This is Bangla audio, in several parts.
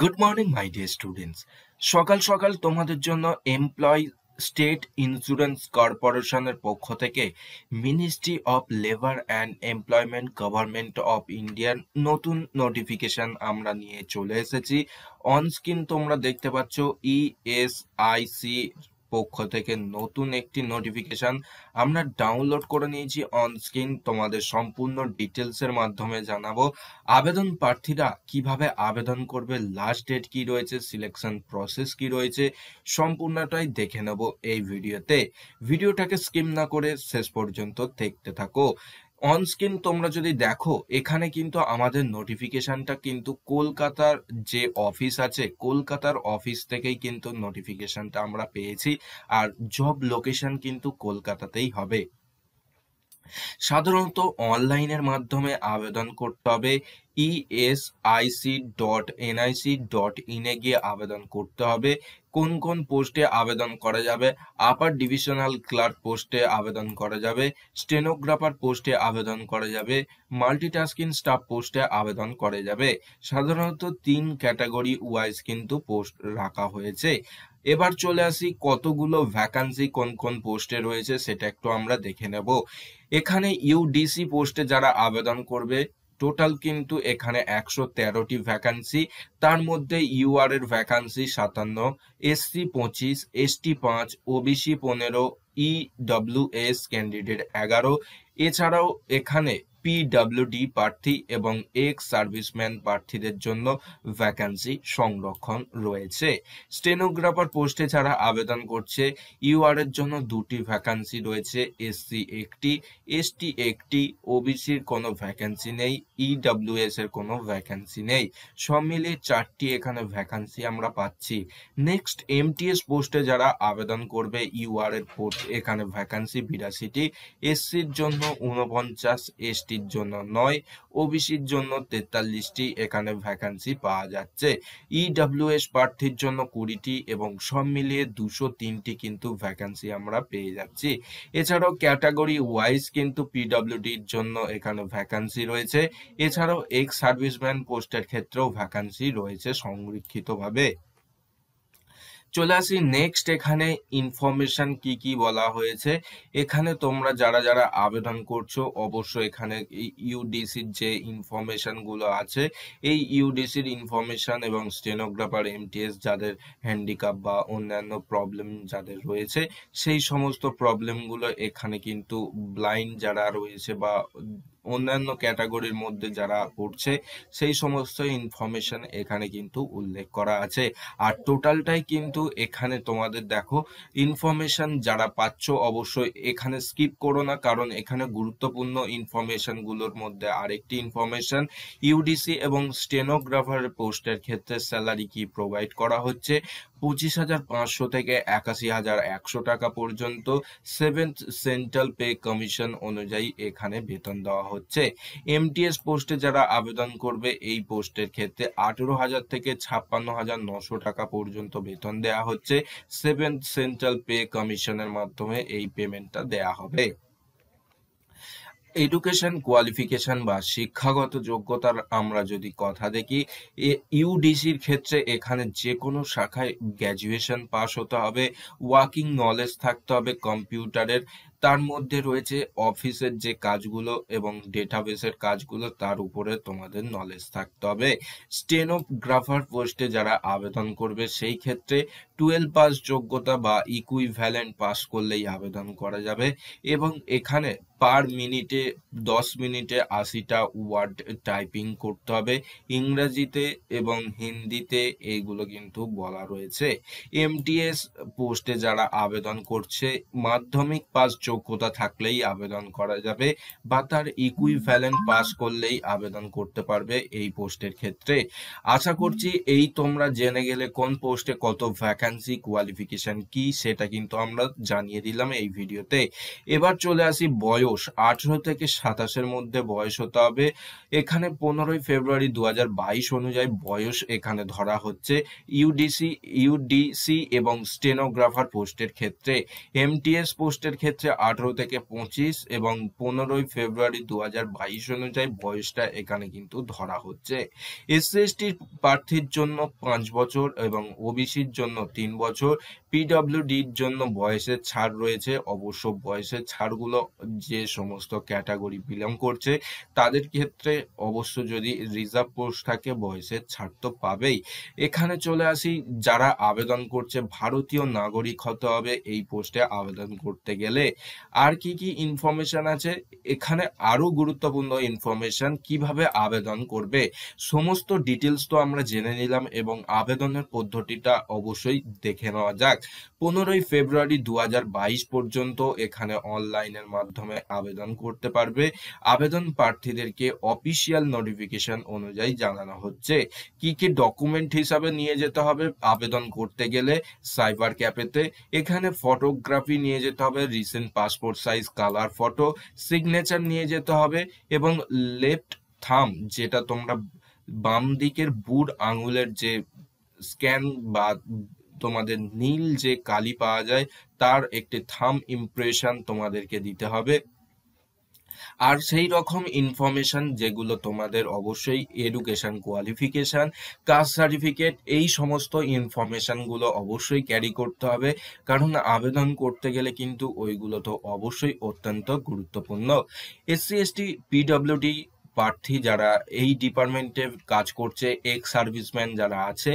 good morning my dear students সকাল সকাল তোমাদের জন্য এমপ্লয় স্টেট ইন্স্যুরেন্স কর্পোরেশনের পক্ষ থেকে ministry of labour and employment government of ইন্ডিয়ার নতুন নোটিফিকেশন আমরা নিয়ে চলে এসেছি অন স্ক্রিন তোমরা দেখতে পাচ্ছ ইএসআইসি e পক্ষ থেকে নতুন একটি নোটিফিকেশন আমরা ডাউনলোড করে নিয়েছি অন স্ক্রিন তোমাদের সম্পূর্ণ ডিটেলসের মাধ্যমে জানাবো আবেদন প্রার্থীরা কিভাবে আবেদন করবে লাস্ট ডেট কি রয়েছে সিলেকশন প্রসেস কি রয়েছে সম্পূর্ণটাই দেখে নেব এই ভিডিওতে ভিডিওটাকে স্কিম না করে শেষ পর্যন্ত দেখতে থাকো অন স্ক্রিন তোমরা যদি দেখো এখানে কিন্তু আমাদের নোটিফিকেশনটা কিন্তু কলকাতার যে অফিস আছে কলকাতার অফিস থেকেই কিন্তু নোটিফিকেশনটা আমরা পেয়েছি আর জব লোকেশন কিন্তু কলকাতাতেই হবে সাধারণত অনলাইনের মাধ্যমে আবেদন করতে হবে ইএসআইসি ডট এনআইসি ডট ইনে গিয়ে আবেদন করতে হবে কোন কোন পোস্টে আবেদন করা যাবে আপার ডিভিশনাল ক্লার্ক পোস্টে আবেদন করা যাবে স্টেনোগ্রাফার পোস্টে আবেদন করা যাবে মাল্টিটাস্কিং স্টাফ পোস্টে আবেদন করা যাবে সাধারণত তিন ক্যাটাগরি ওয়াইজ কিন্তু পোস্ট রাখা হয়েছে এবার চলে আসি কতগুলো ভ্যাকান্সি কোন কোন পোস্টে রয়েছে সেটা একটু আমরা দেখে নেব এখানে ইউডিসি পোস্টে যারা আবেদন করবে টোটাল কিন্তু এখানে একশো তেরোটি ভ্যাকান্সি তার মধ্যে ইউআর এর ভ্যাকান্সি সাতান্ন এসসি পঁচিশ এস টি পাঁচ ওবিসি পনেরো এস e ক্যান্ডিডেট এগারো এছাড়াও এখানে পিডব্লিউডি প্রার্থী এবং এক্স সার্ভিসম্যান প্রার্থীদের জন্য ভ্যাকান্সি সংরক্ষণ রয়েছে স্টেনোগ্রাফার পোস্টে ছাড়া আবেদন করছে ইউআর এর জন্য দুটি ভ্যাকান্সি রয়েছে এসসি একটি এসটি একটি ওবিসির কোনো ভ্যাকান্সি নেই ইডব্লিউএস e এর কোনো ভ্যাকান্সি নেই সব মিলিয়ে চারটি এখানে ভ্যাকান্সি আমরা পাচ্ছি নেক্সট এমটিএস পোস্টে যারা আবেদন করবে ইউআর এর পোস্ট এখানে ভ্যাকান্সি বিরাশিটি এসসির জন্য উনপঞ্চাশ এসটি টির জন্য নয় ওবিসির জন্য তেতাল্লিশটি এখানে ভ্যাকান্সি পাওয়া যাচ্ছে ইডাব্লিউএস e প্রার্থীর জন্য কুড়িটি এবং সব মিলিয়ে দুশো তিনটি কিন্তু ভ্যাকান্সি আমরা পেয়ে যাচ্ছি এছাড়াও ক্যাটাগরি ওয়াইজ কিন্তু পিডাব্লিউডির জন্য এখানে ভ্যাকান্সি রয়েছে এছাড়াও এক্স সার্ভিসম্যান পোস্টের ক্ষেত্রেও ভ্যাকান্সি রয়েছে সংরক্ষিতভাবে চলে আসি নেক্সট এখানে ইনফরমেশন কি কি বলা হয়েছে এখানে তোমরা যারা যারা আবেদন করছো অবশ্যই এখানে ইউডিসির যে ইনফরমেশনগুলো আছে এই ইউডিসির ইনফরমেশন এবং স্টেনোগ্রাফার এমটিএস যাদের হ্যান্ডিক্যাপ বা অন্যান্য প্রবলেম যাদের রয়েছে সেই সমস্ত প্রবলেমগুলো এখানে কিন্তু ব্লাইন্ড যারা রয়েছে বা অন্যান্য ক্যাটাগরির মধ্যে যারা পড়ছে সেই সমস্ত ইনফরমেশন এখানে কিন্তু উল্লেখ করা আছে আর টোটালটাই কিন্তু এখানে তোমাদের দেখো ইনফরমেশন যারা পাচ্ছ অবশ্যই এখানে স্কিপ করো না কারণ এখানে গুরুত্বপূর্ণ ইনফরমেশনগুলোর মধ্যে আরেকটি ইনফরমেশন ইউডিসি এবং স্টেনোগ্রাফার পোস্টের ক্ষেত্রে স্যালারি কি প্রোভাইড করা হচ্ছে পঁচিশ হাজার পাঁচশো থেকে একাশি হাজার একশো টাকা পর্যন্ত সেভেন্থ সেন্ট্রাল পে কমিশন অনুযায়ী এখানে বেতন দেওয়া হচ্ছে এমটিএস পোস্টে যারা আবেদন করবে এই পোস্টের ক্ষেত্রে আঠেরো হাজার থেকে ছাপ্পান্ন হাজার নশো টাকা পর্যন্ত বেতন দেয়া হচ্ছে সেভেন সেন্ট্রাল পে কমিশনের মাধ্যমে এই পেমেন্টটা দেয়া হবে এডুকেশন কোয়ালিফিকেশন বা শিক্ষাগত যোগ্যতার আমরা যদি কথা দেখি ইউডিসির ক্ষেত্রে এখানে যে কোনো শাখায় গ্র্যাজুয়েশন পাস হতে হবে ওয়ার্কিং নলেজ থাকতে হবে কম্পিউটারের তার মধ্যে রয়েছে অফিসের যে কাজগুলো এবং ডেটাবেসের কাজগুলো তার উপরে তোমাদের নলেজ থাকতে হবে স্টেনোগ্রাফার পোস্টে যারা আবেদন করবে সেই ক্ষেত্রে টুয়েলভ পাস যোগ্যতা বা ইকুইভ্যালেন্ট পাস করলেই আবেদন করা যাবে এবং এখানে পার মিনিটে দশ মিনিটে আশিটা ওয়ার্ড টাইপিং করতে হবে ইংরাজিতে এবং হিন্দিতে এইগুলো কিন্তু বলা রয়েছে এমটিএস পোস্টে যারা আবেদন করছে মাধ্যমিক পাস যোগ্যতা থাকলেই আবেদন করা যাবে বা তার ইকুইভ্যালেন্ট পাস করলেই আবেদন করতে পারবে এই পোস্টের ক্ষেত্রে আশা করছি এই তোমরা জেনে গেলে কোন পোস্টে কত ভ্যাকান্সি কোয়ালিফিকেশন কি সেটা কিন্তু আমরা জানিয়ে দিলাম এই ভিডিওতে এবার চলে আসি বয়স আঠেরো থেকে সাতাশের মধ্যে বয়স হতে হবে এখানে পনেরোই ফেব্রুয়ারি দু বাইশ অনুযায়ী বয়স এখানে ধরা হচ্ছে ইউডিসি ইউডিসি এবং স্টেনোগ্রাফার পোস্টের ক্ষেত্রে এমটিএস পোস্টের ক্ষেত্রে আঠেরো থেকে পঁচিশ এবং পনেরোই ফেব্রুয়ারি দু হাজার বাইশ অনুযায়ী বয়সটা এখানে কিন্তু ধরা হচ্ছে এসসি প্রার্থীর জন্য পাঁচ বছর এবং ওবিসির জন্য তিন বছর পিডব্লিউডির জন্য বয়সের ছাড় রয়েছে অবশ্য বয়সের ছাড়গুলো যে সমস্ত ক্যাটাগরি বিলং করছে তাদের ক্ষেত্রে অবশ্য যদি রিজার্ভ পোস্ট থাকে বয়সের ছাড় তো পাবেই এখানে চলে আসি যারা আবেদন করছে ভারতীয় নাগরিক হতে হবে এই পোস্টে আবেদন করতে গেলে আর কি কি ইনফরমেশন আছে এখানে আরও গুরুত্বপূর্ণ ইনফরমেশন কিভাবে আবেদন করবে সমস্ত ডিটেলস তো আমরা জেনে নিলাম এবং আবেদনের পদ্ধতিটা অবশ্যই দেখে নেওয়া যাক পনেরোই ফেব্রুয়ারি দু পর্যন্ত এখানে অনলাইনের মাধ্যমে আবেদন করতে পারবে আবেদন প্রার্থীদেরকে অফিসিয়াল নোটিফিকেশন অনুযায়ী জানানো হচ্ছে কি কি ডকুমেন্ট হিসাবে নিয়ে যেতে হবে আবেদন করতে গেলে সাইবার ক্যাফেতে এখানে ফটোগ্রাফি নিয়ে যেতে হবে recent passport size colour photo signature নিয়ে যেতে হবে এবং লেফট থাম যেটা তোমরা বাম দিকের বুড় আঙুলের যে স্ক্যান বা তোমাদের নীল যে কালি পাওয়া যায় তার একটি থাম ইমপ্রেশন তোমাদেরকে দিতে হবে আর সেই রকম ইনফরমেশন যেগুলো তোমাদের অবশ্যই এডুকেশন কোয়ালিফিকেশান কাস্ট সার্টিফিকেট এই সমস্ত ইনফরমেশানগুলো অবশ্যই ক্যারি করতে হবে কারণ আবেদন করতে গেলে কিন্তু ওইগুলো তো অবশ্যই অত্যন্ত গুরুত্বপূর্ণ এসসি এসটি পিডব্লিউডি প্রার্থী যারা এই ডিপার্টমেন্টে কাজ করছে এক্স সার্ভিসম্যান যারা আছে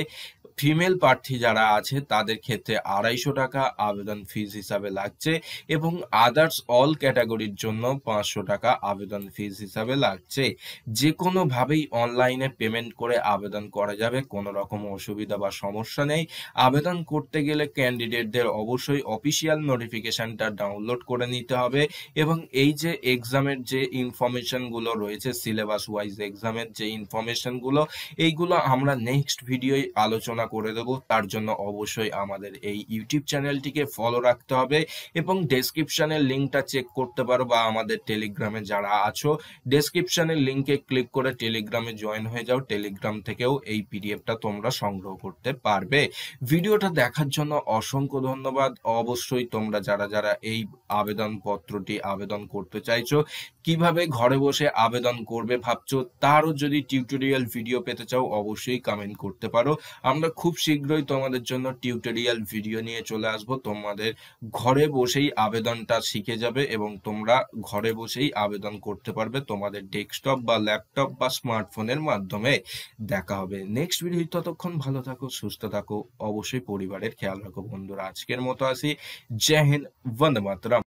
ফিমেল প্রার্থী যারা আছে তাদের ক্ষেত্রে আড়াইশো টাকা আবেদন ফিজ হিসাবে লাগছে এবং আদার্স অল ক্যাটাগরির জন্য পাঁচশো টাকা আবেদন ফিজ হিসাবে লাগছে যে কোনোভাবেই অনলাইনে পেমেন্ট করে আবেদন করা যাবে কোনো রকম অসুবিধা বা সমস্যা নেই আবেদন করতে গেলে ক্যান্ডিডেটদের অবশ্যই অফিসিয়াল নোটিফিকেশনটা ডাউনলোড করে নিতে হবে এবং এই যে এক্সামের যে ইনফরমেশনগুলো রয়েছে সিলেবাস ওয়াইজ এক্সামের যে ইনফরমেশনগুলো এইগুলো আমরা নেক্সট ভিডিওয় আলোচনা করে দেবো তার জন্য অবশ্যই আমাদের এই ইউটিউব চ্যানেলটিকে ফলো রাখতে হবে এবং ডেসক্রিপশানের লিঙ্কটা চেক করতে পারো বা আমাদের টেলিগ্রামে যারা আছো ডেসক্রিপশানের লিঙ্কে ক্লিক করে টেলিগ্রামে জয়েন হয়ে যাও টেলিগ্রাম থেকেও এই পিডিএফটা তোমরা সংগ্রহ করতে পারবে ভিডিওটা দেখার জন্য অসংখ্য ধন্যবাদ অবশ্যই তোমরা যারা যারা এই আবেদনপত্রটি আবেদন করতে চাইছো কিভাবে ঘরে বসে আবেদন করবে ভাবছো তারও যদি টিউটোরিয়াল ভিডিও পেতে চাও অবশ্যই কমেন্ট করতে পারো আমরা খুব শীঘ্রই তোমাদের জন্য টিউটোরিয়াল ভিডিও নিয়ে চলে আসব তোমাদের ঘরে বসেই আবেদনটা শিখে যাবে এবং তোমরা ঘরে বসেই আবেদন করতে পারবে তোমাদের ডেস্কটপ বা ল্যাপটপ বা স্মার্টফোনের মাধ্যমে দেখা হবে নেক্সট ভিডিও ততক্ষণ ভালো থাকো সুস্থ থাকো অবশ্যই পরিবারের খেয়াল রাখো বন্ধুরা আজকের মতো আসি জয় হিন্দ বন্দে মাতরম